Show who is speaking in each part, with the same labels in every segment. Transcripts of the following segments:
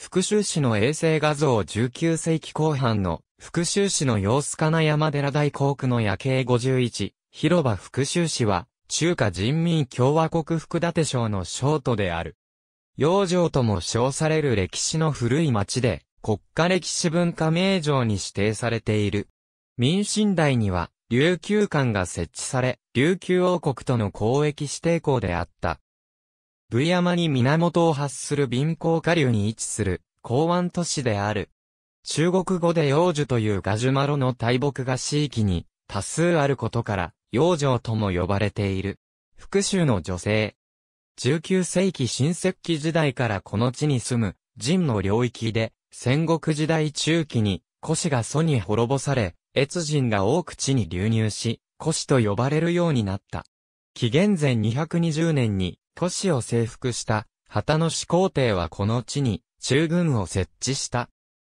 Speaker 1: 福州市の衛星画像19世紀後半の福州市の様子金山寺大航区の夜景51、広場福州市は中華人民共和国福建省の省都である。洋城とも称される歴史の古い町で国家歴史文化名城に指定されている。民進代には琉球館が設置され、琉球王国との交易指定校であった。ブ山に源を発する貧乏下流に位置する、港湾都市である。中国語で幼女というガジュマロの大木が地域に多数あることから、幼女とも呼ばれている。福州の女性。19世紀新石器時代からこの地に住む、人の領域で、戦国時代中期に、古紙が祖に滅ぼされ、越人が多く地に流入し、古紙と呼ばれるようになった。紀元前220年に、都市を征服した旗の始皇帝はこの地に中軍を設置した。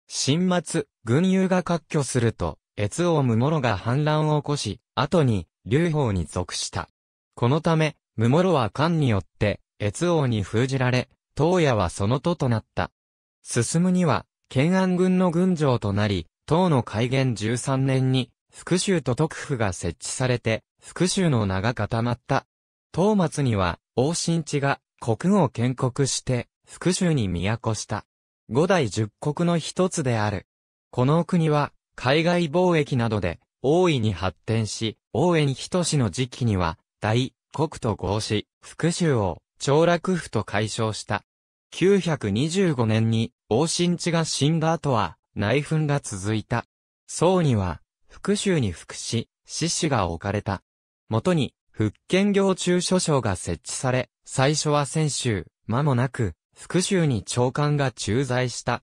Speaker 1: 新末、軍友が割拠すると、越王無諸が反乱を起こし、後に、劉邦に属した。このため、無諸は漢によって、越王に封じられ、東野はその都となった。進むには、建安軍の軍城となり、唐の開元13年に、福州と徳府が設置されて、福州の名が固まった。東松には、王新地が国を建国して、福州に都した。五代十国の一つである。この国は、海外貿易などで、大いに発展し、応援仁の時期には、大、国と合し、福州を、長楽府と解消した。925年に、王新地が死んだ後は、内紛が続いた。宋には、福州に福祉、死子が置かれた。元に、福建行中書省が設置され、最初は泉州、間もなく、福州に長官が駐在した。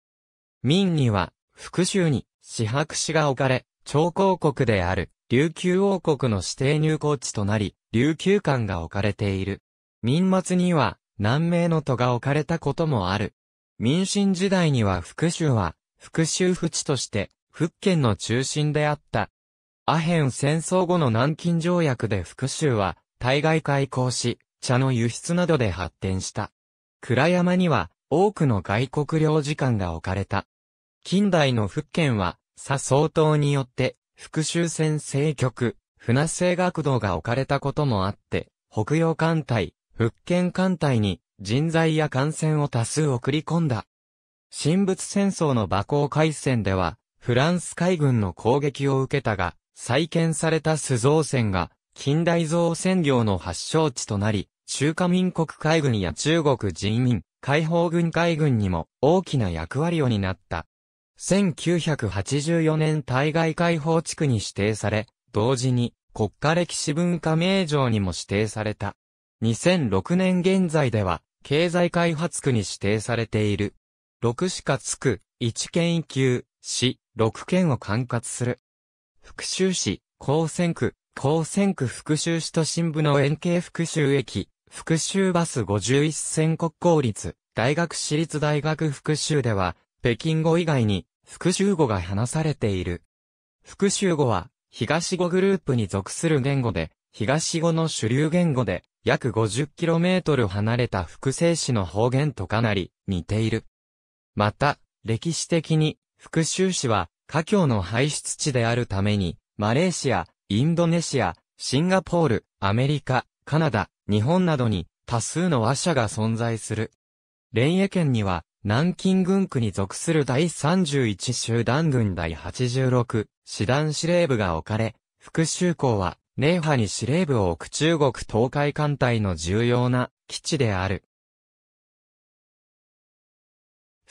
Speaker 1: 民には、福州に、四白市が置かれ、長公国である、琉球王国の指定入港地となり、琉球館が置かれている。民末には、南明の都が置かれたこともある。民進時代には福州は、福州府地として、福建の中心であった。アヘン戦争後の南京条約で福州は、対外開港し、茶の輸出などで発展した。倉山には、多くの外国領事館が置かれた。近代の福建は、佐総統によって、福州船政局、船政学堂が置かれたこともあって、北洋艦隊、福建艦隊に、人材や艦船を多数送り込んだ。神仏戦争の馬行海戦では、フランス海軍の攻撃を受けたが、再建された須蔵船が、近代造船業の発祥地となり、中華民国海軍や中国人民、解放軍海軍にも大きな役割を担った。1984年対外解放地区に指定され、同時に国家歴史文化名城にも指定された。2006年現在では、経済開発区に指定されている。6しかつく、1県1級、市、6県を管轄する。復讐市、高専区、高専区復讐市都心部の円形復讐駅、復讐バス51線国公立、大学私立大学復讐では、北京語以外に、復讐語が話されている。復讐語は、東語グループに属する言語で、東語の主流言語で、約 50km 離れた複製市の方言とかなり似ている。また、歴史的に、復讐市は、華僑の排出地であるために、マレーシア、インドネシア、シンガポール、アメリカ、カナダ、日本などに多数の和社が存在する。連英県には、南京軍区に属する第31集団軍第86師団司令部が置かれ、副州校は、寧波に司令部を置く中国東海艦隊の重要な基地である。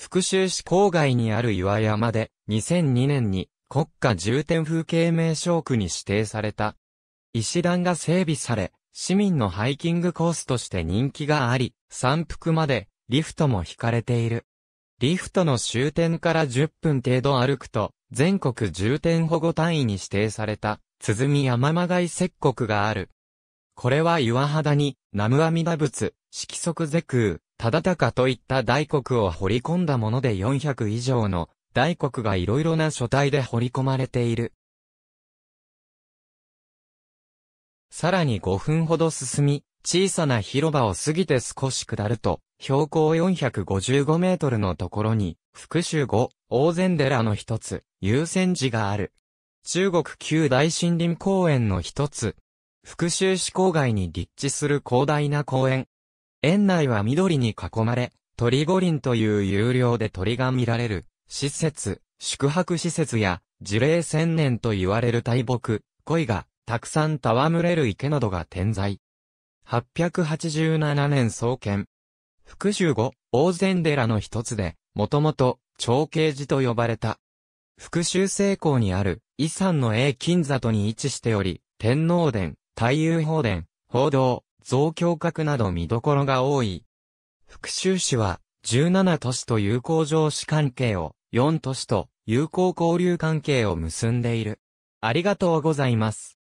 Speaker 1: 福州市郊外にある岩山で、2002年に国家重点風景名勝区に指定された。石段が整備され、市民のハイキングコースとして人気があり、山腹までリフトも引かれている。リフトの終点から10分程度歩くと、全国重点保護単位に指定された、鼓山間外石国がある。これは岩肌に、南無阿弥陀仏、色即是空、忠敬といった大国を彫り込んだもので400以上の大国がいろいろな書体で彫り込まれている。さらに5分ほど進み、小さな広場を過ぎて少し下ると、標高455メートルのところに、福州後、大禅寺の一つ、優先寺がある。中国旧大森林公園の一つ。福州市郊外に立地する広大な公園、園内は緑に囲まれ、鳥五輪という有料で鳥が見られる、施設、宿泊施設や、樹齢千年と言われる大木、鯉が、たくさん戯れる池などが点在。887年創建。福州後、大禅寺の一つで、もともと、長慶寺と呼ばれた。福州成功にある、遺産の永金里に位置しており、天皇殿、太遊宝殿、報道、増強閣など見どころが多い。福州市は、17都市と友好上司関係を、4都市と友好交流関係を結んでいる。ありがとうございます。